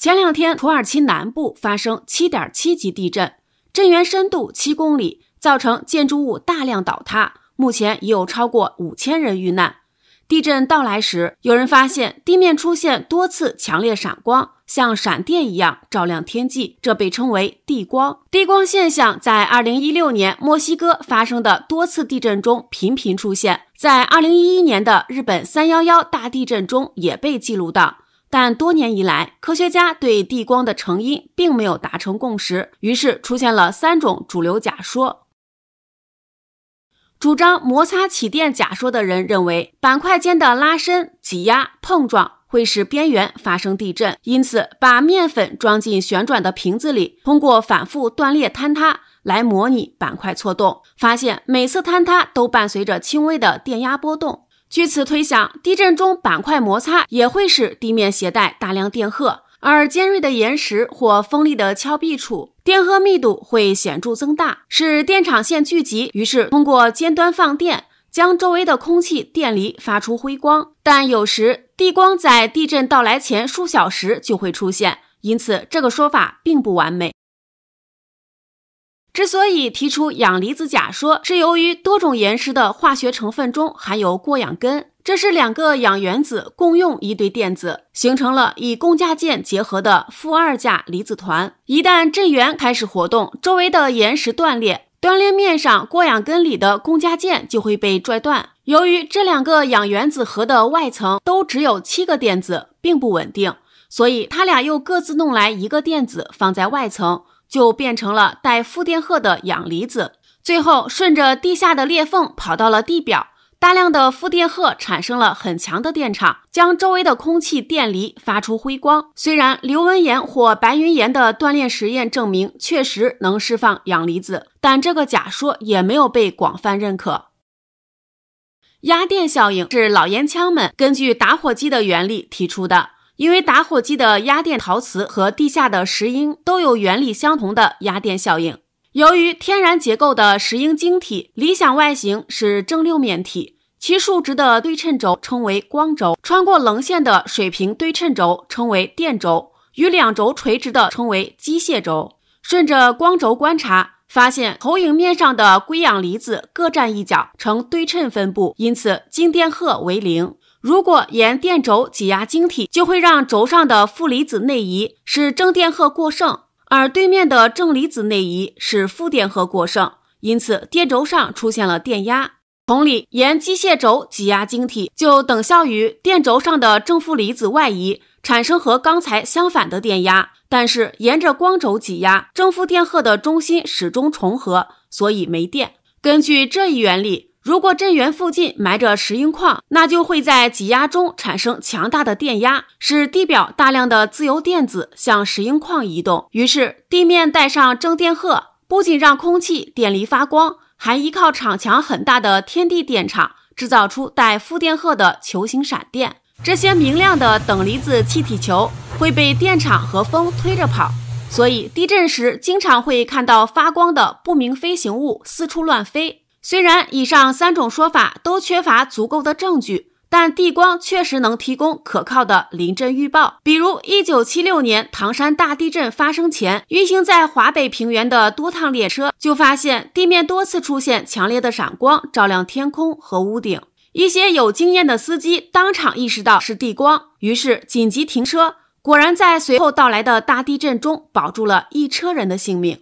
前两天，土耳其南部发生七点七级地震，震源深度七公里，造成建筑物大量倒塌。目前已有超过五千人遇难。地震到来时，有人发现地面出现多次强烈闪光，像闪电一样照亮天际，这被称为地光。地光现象在二零一六年墨西哥发生的多次地震中频频出现，在二零一一年的日本三幺幺大地震中也被记录到。但多年以来，科学家对地光的成因并没有达成共识，于是出现了三种主流假说。主张摩擦起电假说的人认为，板块间的拉伸、挤压、碰撞会使边缘发生地震，因此把面粉装进旋转的瓶子里，通过反复断裂、坍塌来模拟板块错动，发现每次坍塌都伴随着轻微的电压波动。据此推想，地震中板块摩擦也会使地面携带大量电荷，而尖锐的岩石或锋利的峭壁处，电荷密度会显著增大，使电场线聚集，于是通过尖端放电，将周围的空气电离，发出辉光。但有时地光在地震到来前数小时就会出现，因此这个说法并不完美。之所以提出氧离子假说，是由于多种岩石的化学成分中含有过氧根，这是两个氧原子共用一对电子，形成了以共价键结合的负二价离子团。一旦震源开始活动，周围的岩石断裂，断裂面上过氧根里的共价键就会被拽断。由于这两个氧原子核的外层都只有七个电子，并不稳定，所以它俩又各自弄来一个电子放在外层。就变成了带负电荷的氧离子，最后顺着地下的裂缝跑到了地表。大量的负电荷产生了很强的电场，将周围的空气电离，发出辉光。虽然刘文岩或白云岩的锻炼实验证明确实能释放氧离子，但这个假说也没有被广泛认可。压电效应是老烟枪们根据打火机的原理提出的。因为打火机的压电陶瓷和地下的石英都有原理相同的压电效应。由于天然结构的石英晶体理想外形是正六面体，其竖直的对称轴称为光轴，穿过棱线的水平对称轴称为电轴，与两轴垂直的称为机械轴。顺着光轴观察，发现投影面上的硅氧离子各占一角，呈对称分布，因此静电荷为零。如果沿电轴挤压晶体，就会让轴上的负离子内移，使正电荷过剩；而对面的正离子内移，使负电荷过剩。因此，电轴上出现了电压。同理，沿机械轴挤压晶体，就等效于电轴上的正负离子外移，产生和刚才相反的电压。但是，沿着光轴挤压，正负电荷的中心始终重合，所以没电。根据这一原理。如果震源附近埋着石英矿，那就会在挤压中产生强大的电压，使地表大量的自由电子向石英矿移动，于是地面带上正电荷，不仅让空气电离发光，还依靠场强很大的天地电场制造出带负电荷的球形闪电。这些明亮的等离子气体球会被电场和风推着跑，所以地震时经常会看到发光的不明飞行物四处乱飞。虽然以上三种说法都缺乏足够的证据，但地光确实能提供可靠的临震预报。比如，1976年唐山大地震发生前，运行在华北平原的多趟列车就发现地面多次出现强烈的闪光，照亮天空和屋顶。一些有经验的司机当场意识到是地光，于是紧急停车。果然，在随后到来的大地震中，保住了一车人的性命。